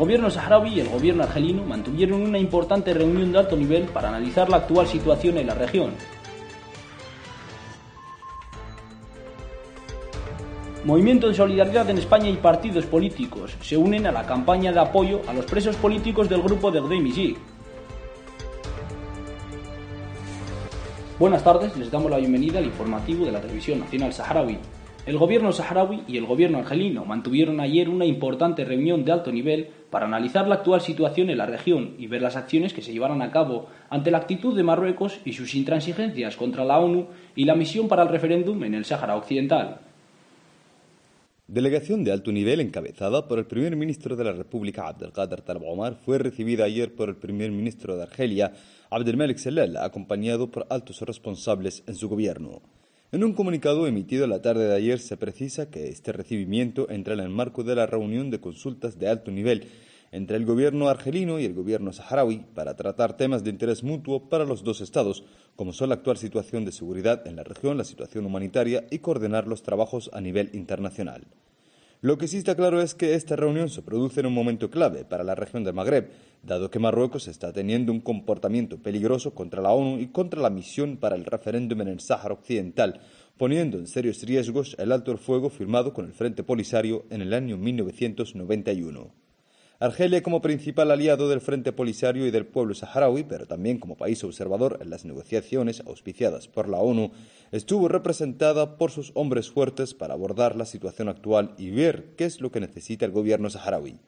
gobierno saharaui y el gobierno argelino mantuvieron una importante reunión de alto nivel para analizar la actual situación en la región. Movimiento de Solidaridad en España y partidos políticos se unen a la campaña de apoyo a los presos políticos del grupo de Gdemisik. Buenas tardes, les damos la bienvenida al informativo de la Televisión Nacional Saharaui. El gobierno saharaui y el gobierno argelino mantuvieron ayer una importante reunión de alto nivel para analizar la actual situación en la región y ver las acciones que se llevarán a cabo ante la actitud de Marruecos y sus intransigencias contra la ONU y la misión para el referéndum en el Sáhara Occidental. Delegación de alto nivel encabezada por el primer ministro de la República Abdelkader Talab fue recibida ayer por el primer ministro de Argelia Abdelmalek Sellal, acompañado por altos responsables en su gobierno. En un comunicado emitido la tarde de ayer se precisa que este recibimiento entra en el marco de la reunión de consultas de alto nivel entre el gobierno argelino y el gobierno saharaui para tratar temas de interés mutuo para los dos estados, como son la actual situación de seguridad en la región, la situación humanitaria y coordinar los trabajos a nivel internacional. Lo que sí está claro es que esta reunión se produce en un momento clave para la región del Magreb, dado que Marruecos está teniendo un comportamiento peligroso contra la ONU y contra la misión para el referéndum en el Sáhara Occidental, poniendo en serios riesgos el alto el fuego firmado con el Frente Polisario en el año 1991. Argelia como principal aliado del Frente Polisario y del pueblo saharaui, pero también como país observador en las negociaciones auspiciadas por la ONU, estuvo representada por sus hombres fuertes para abordar la situación actual y ver qué es lo que necesita el gobierno saharaui.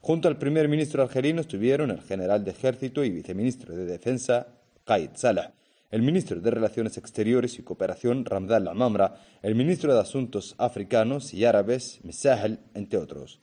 Junto al primer ministro argelino estuvieron el general de ejército y viceministro de defensa, Qaid Salah, el ministro de Relaciones Exteriores y Cooperación, Ramdal Mamra, el ministro de Asuntos Africanos y Árabes, Misahel, entre otros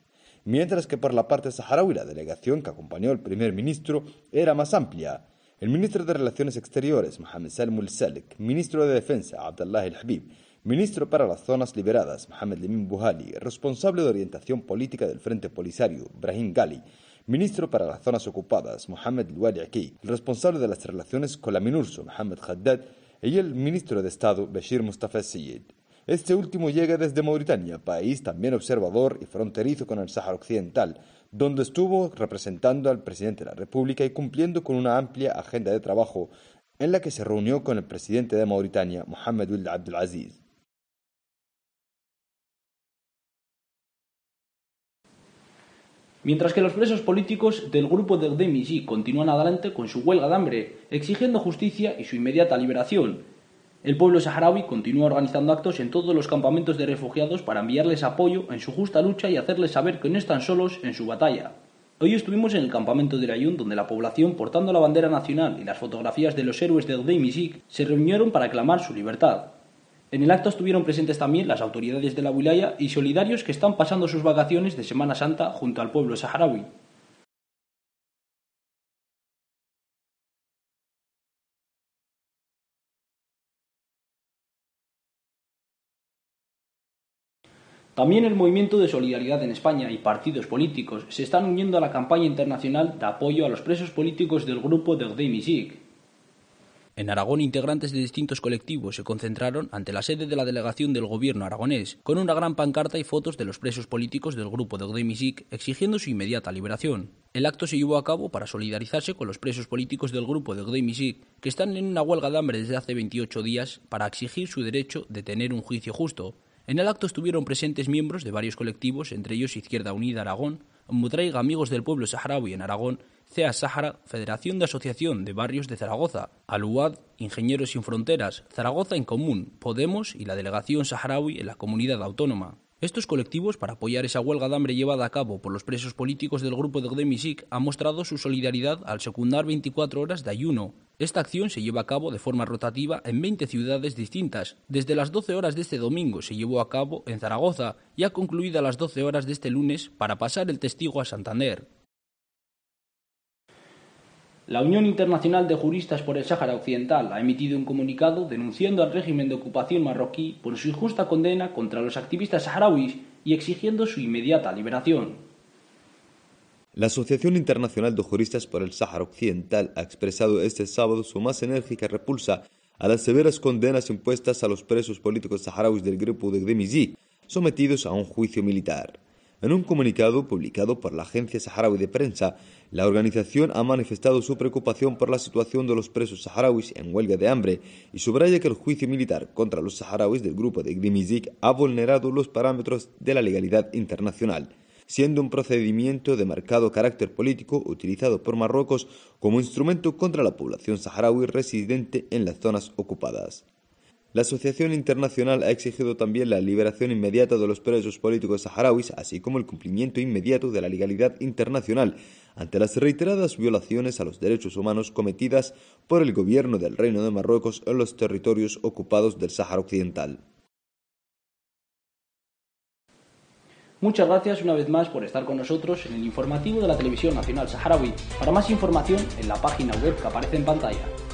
mientras que por la parte saharaui la delegación que acompañó al primer ministro era más amplia. El ministro de Relaciones Exteriores, Mohamed Salmul Salek, ministro de Defensa, Abdallah El Habib, ministro para las zonas liberadas, Mohamed Lemin Buhali, responsable de orientación política del Frente Polisario, Brahim Ghali, ministro para las zonas ocupadas, Mohamed Wadi Aki, el responsable de las relaciones con la MINURSO, Mohamed Haddad, y el ministro de Estado, Bashir Mustafa Syed. Este último llega desde Mauritania, país también observador y fronterizo con el Sáhara Occidental, donde estuvo representando al presidente de la República y cumpliendo con una amplia agenda de trabajo en la que se reunió con el presidente de Mauritania, Mohamed Abdel Abdelaziz. Mientras que los presos políticos del grupo del DMG continúan adelante con su huelga de hambre, exigiendo justicia y su inmediata liberación, el pueblo saharaui continúa organizando actos en todos los campamentos de refugiados para enviarles apoyo en su justa lucha y hacerles saber que no están solos en su batalla. Hoy estuvimos en el campamento de Rayun donde la población portando la bandera nacional y las fotografías de los héroes de Odey se reunieron para aclamar su libertad. En el acto estuvieron presentes también las autoridades de la wilaya y solidarios que están pasando sus vacaciones de Semana Santa junto al pueblo saharaui. También el movimiento de solidaridad en España y partidos políticos se están uniendo a la campaña internacional de apoyo a los presos políticos del grupo de Misik. En Aragón, integrantes de distintos colectivos se concentraron ante la sede de la delegación del gobierno aragonés, con una gran pancarta y fotos de los presos políticos del grupo de Misik exigiendo su inmediata liberación. El acto se llevó a cabo para solidarizarse con los presos políticos del grupo de Misik que están en una huelga de hambre desde hace 28 días para exigir su derecho de tener un juicio justo, en el acto estuvieron presentes miembros de varios colectivos, entre ellos Izquierda Unida Aragón, Mutraiga Amigos del Pueblo Saharaui en Aragón, CEA Sahara, Federación de Asociación de Barrios de Zaragoza, Aluad, Ingenieros Sin Fronteras, Zaragoza en Común, Podemos y la Delegación Saharaui en la Comunidad Autónoma. Estos colectivos, para apoyar esa huelga de hambre llevada a cabo por los presos políticos del grupo de Gdemisik, han mostrado su solidaridad al secundar 24 horas de ayuno. Esta acción se lleva a cabo de forma rotativa en 20 ciudades distintas. Desde las 12 horas de este domingo se llevó a cabo en Zaragoza y ha concluido a las 12 horas de este lunes para pasar el testigo a Santander. La Unión Internacional de Juristas por el Sáhara Occidental ha emitido un comunicado denunciando al régimen de ocupación marroquí por su injusta condena contra los activistas saharauis y exigiendo su inmediata liberación. La Asociación Internacional de Juristas por el Sáhara Occidental ha expresado este sábado su más enérgica repulsa a las severas condenas impuestas a los presos políticos saharauis del grupo de Gdemizí, sometidos a un juicio militar. En un comunicado publicado por la agencia saharaui de prensa, la organización ha manifestado su preocupación por la situación de los presos saharauis en huelga de hambre y subraya que el juicio militar contra los saharauis del grupo de Grimizik ha vulnerado los parámetros de la legalidad internacional, siendo un procedimiento de marcado carácter político utilizado por Marruecos como instrumento contra la población saharaui residente en las zonas ocupadas. La Asociación Internacional ha exigido también la liberación inmediata de los presos políticos saharauis, así como el cumplimiento inmediato de la legalidad internacional ante las reiteradas violaciones a los derechos humanos cometidas por el gobierno del Reino de Marruecos en los territorios ocupados del Sáhara Occidental. Muchas gracias una vez más por estar con nosotros en el informativo de la Televisión Nacional Saharaui. Para más información, en la página web que aparece en pantalla.